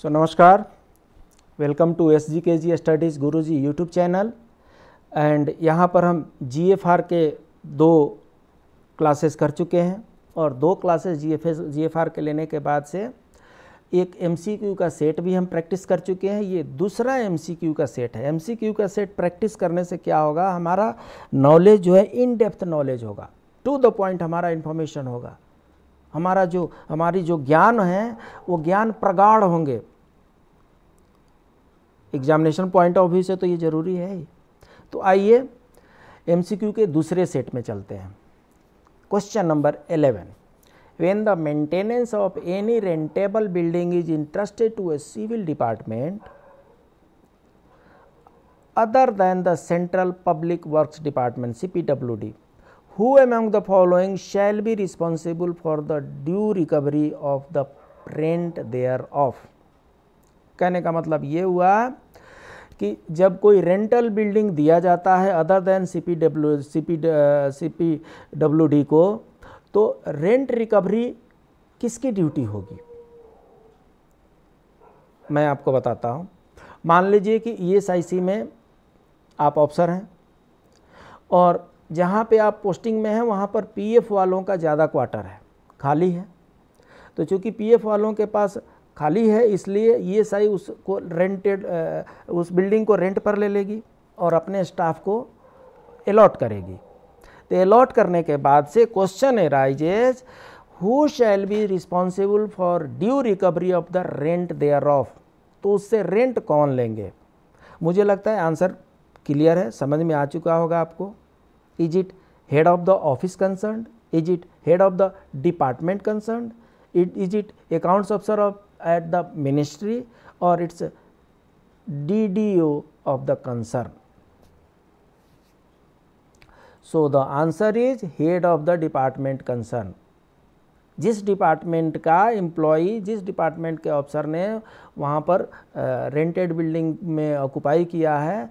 सो so, नमस्कार welcome to S G K G studies गुरु जी YouTube channel and यहाँ पर हम जी एफ आर के दो क्लासेस कर चुके हैं और दो classes G F S G F R के लेने के बाद से एक एम सी क्यू का सेट भी हम प्रैक्टिस कर चुके हैं ये दूसरा एम सी क्यू का सेट है एम सी क्यू का सेट प्रैक्टिस करने से क्या होगा हमारा नॉलेज जो है इन डेप्थ नॉलेज होगा टू द पॉइंट हमारा इन्फॉर्मेशन होगा हमारा जो हमारी जो ज्ञान है वो ज्ञान प्रगाढ़ होंगे एग्जामिनेशन पॉइंट ऑफ व्यू से तो ये जरूरी है तो आइए एमसीक्यू के दूसरे सेट में चलते हैं question number 11 when the maintenance of any rentable building is interested to a civil department other than the central public works department C P W D who among the following shall be responsible for the due recovery of the rent thereof कहने का मतलब ये हुआ कि जब कोई rental building दिया जाता है other than C P W C P C P W D को तो रेंट रिकवरी किसकी ड्यूटी होगी मैं आपको बताता हूँ मान लीजिए कि ई एस आई सी में आप ऑफिसर हैं और जहाँ पे आप पोस्टिंग में हैं वहाँ पर पीएफ वालों का ज़्यादा क्वार्टर है खाली है तो चूँकि पीएफ वालों के पास खाली है इसलिए ये साई उसको रेंटेड उस बिल्डिंग को रेंट पर ले लेगी और अपने स्टाफ को अलॉट करेगी तो अलॉट करने के बाद से क्वेश्चन है raises who shall be responsible for due recovery of the rent there of तो उससे रेंट कौन लेंगे मुझे लगता है आंसर क्लियर है समझ में आ चुका होगा आपको is it head of the office concern is it head of the department concern it is it accounts officer of at the ministry और it's D D O of the concern so the answer is head of the department concern जिस department का employee जिस department के officer ने वहाँ पर rented uh, building में occupy किया है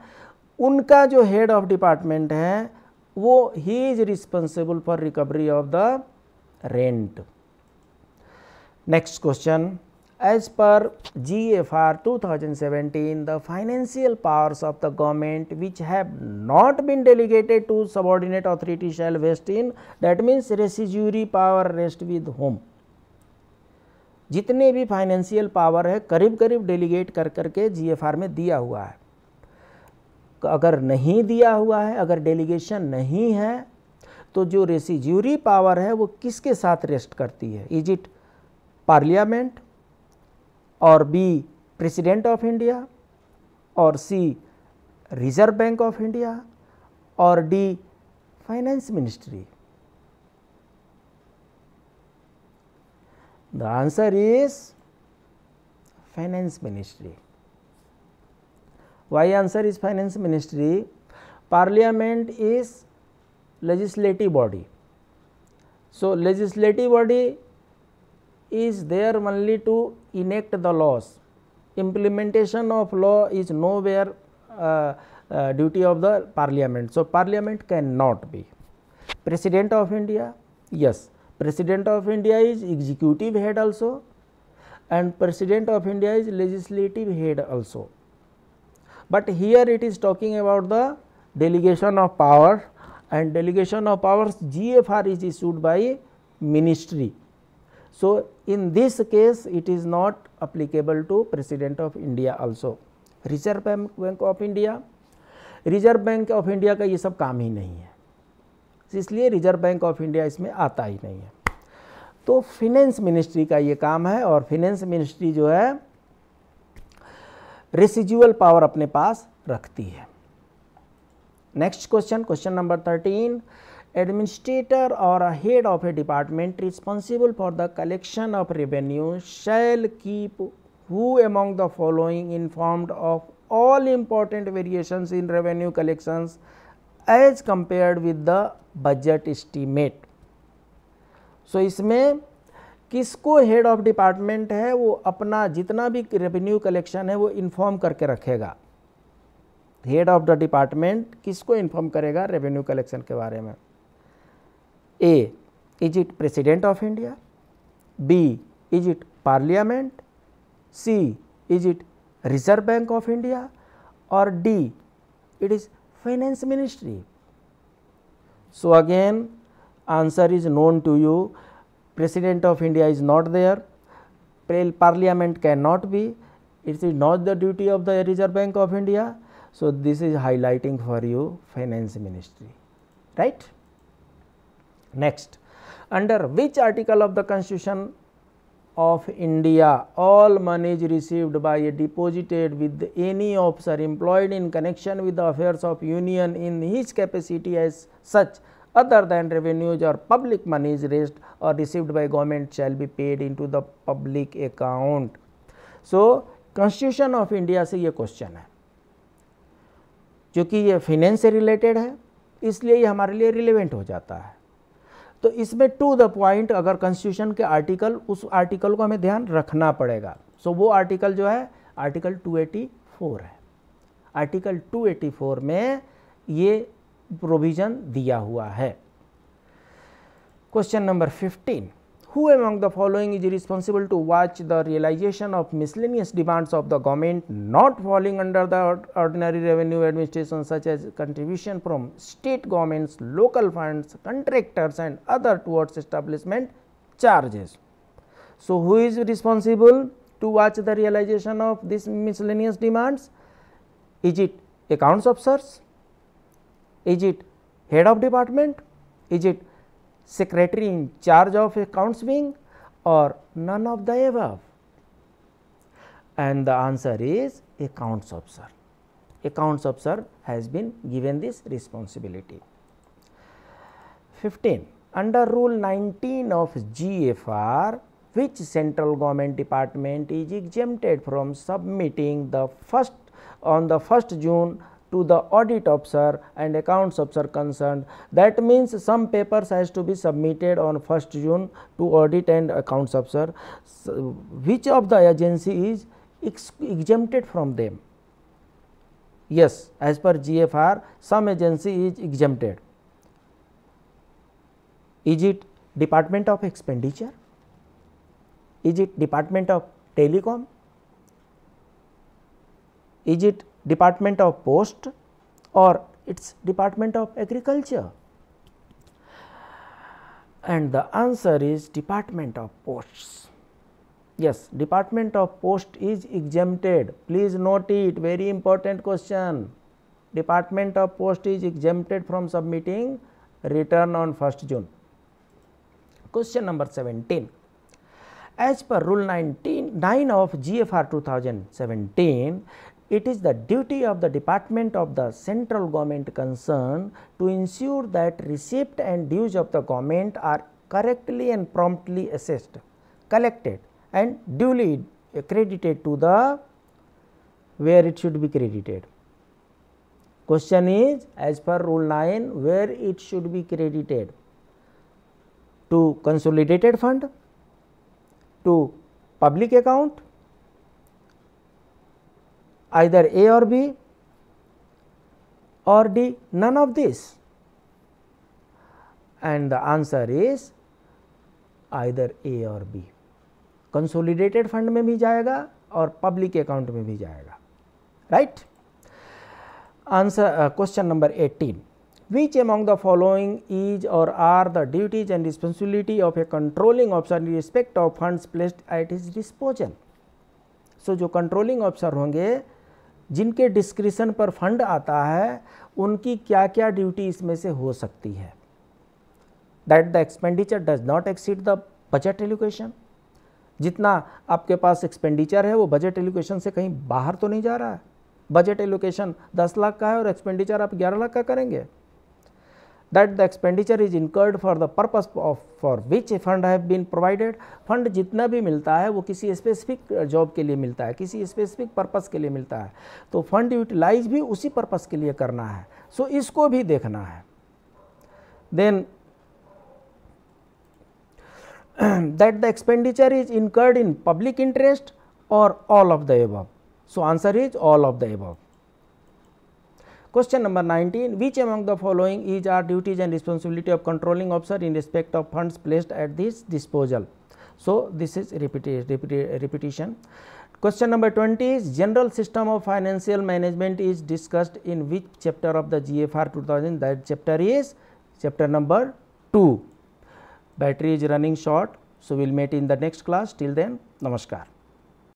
उनका जो हेड ऑफ डिपार्टमेंट है वो he is responsible for recovery of the rent next question as per G F R two thousand seventeen the financial powers of the government which have not been delegated to subordinate authority shall vest in that means residuary power rest with whom जितने भी financial power है करीब करीब delegate कर करके जी F are में दिया हुआ है अगर नहीं दिया हुआ है अगर डेलीगेशन नहीं है तो जो रेसिज्यूरी पावर है वो किसके साथ रेस्ट करती है इज इट पार्लियामेंट और बी प्रेसिडेंट ऑफ इंडिया और C reserve bank of India और D finance ministry the answer is finance ministry why answer is finance ministry parliament is legislative body so legislative body is there only to enact the laws implementation of law is nowhere uh, uh, duty of the parliament so parliament cannot be president of india yes president of india is executive head also and president of india is legislative head also but here it is talking about the delegation of power and delegation of powers GFR is issued by ministry. So, in this case it is not applicable to President of India also. reserve bank of india reserve bank of india ka ye sab kaam hi nahi hai isliye reserve bank of india isme aata hi nahi hai तो finance ministry का ये काम है और finance ministry जो है रेसिजुअल power अपने पास रखती है next question question number thirteen administrator और head of a department responsible for the collection of revenue shall keep who among the following inform of all important variation in revenue collection as compare with the budget estimate so इसमें किसको head of department है वो अपना जितना भी revenue collection है वो inform करके रखेगा हेड ऑफ द डिपार्टमेंट किसको इन्फॉर्म करेगा रेवेन्यू कलेक्शन के बारे में A is it president of India B is it parliament C is it reserve bank of India और D it is finance ministry so again answer is known to you president of India is not there, parliament cannot be, it is not the duty of the Reserve Bank of India. So, this is highlighting for you finance ministry, right. Next, under which article of the constitution of India all monies received by a deposited with any officer employed in connection with the affairs of union in his capacity as such other than revenues or public monies raised or received by government shall be paid into the public account. So, constitution of india se ye question hai kyunki ye finance related hai isliye ye hamare liye relevant ho jata hai तो इसमें to the point अगर constitution के article उस article को हमें ध्यान रखना पड़ेगा सो so, वो आर्टिकल जो है आर्टिकल 284 है आर्टिकल 284 में ये प्रोविजन दिया हुआ है question number fifteen who among the following is responsible to watch the realisation of miscellaneous demands of the government not following under the ordinary revenue administration such as contribution from state governments local funds contractors and other towards establishment charges so who is responsible to watch the realisation of this miscellaneous demands is it accounts of sirs Is it head of department? Is it secretary in charge of accounts wing or none of the above? And the answer is accounts officer. Accounts officer has been given this responsibility. 15. Under rule 19 of GFR, which central government department is exempted from submitting the first on the 1st June to the audit officer and accounts officer concerned. That means some papers has to be submitted on 1st June to audit and accounts officer. So, which of the agency is ex exempted from them? Yes, as per GFR, some agency is exempted. Is it Department of Expenditure? Is it Department of Telecom? Is it Department of Post or its Department of Agriculture? And the answer is Department of Posts. Yes, Department of Post is exempted. Please note it, very important question. Department of Post is exempted from submitting return on 1st June. Question number 17. As per rule 19, 9 of GFR 2017, it is the duty of the department of the central government concerned to ensure that receipt and dues of the government are correctly and promptly assessed, collected and duly credited to the where it should be credited. Question is as per rule 9 where it should be credited to consolidated fund, to public account, either A or B or D none of this and the answer is either A or B consolidated fund mein bhi jayega aur public account mein bhi jayega right answer uh, question number 18 which among the following is or are the duties and responsibility of a controlling officer in respect of funds placed at his disposal so jo controlling officer honge जिनके discretion पर fund आता है उनकी क्या क्या duty इसमें से हो सकती है that the expenditure does not exceed the budget allocation जितना आपके पास एक्सपेंडिचर है वो बजट एलोकेशन से कहीं बाहर तो नहीं जा रहा है बजट एलोकेशन 10 लाख का है और एक्सपेंडिचर आप 11 लाख का करेंगे that the expenditure is incurred for the purpose of for which fund have been provided fund जितना भी मिलता है वो किसी specific job के लिए मिलता है किसी specific purpose के लिए मिलता है तो fund utilize भी उसी purpose के लिए करना है सो so, इसको भी देखना है then that the expenditure is incurred in public interest or all of the above so answer is all of the above Question number 19 Which among the following is our duties and responsibility of controlling officer in respect of funds placed at this disposal? So, this is repeti repeti repetition. Question number 20 is general system of financial management is discussed in which chapter of the GFR 2000 that chapter is chapter number 2. Battery is running short. So, we will meet in the next class till then namaskar.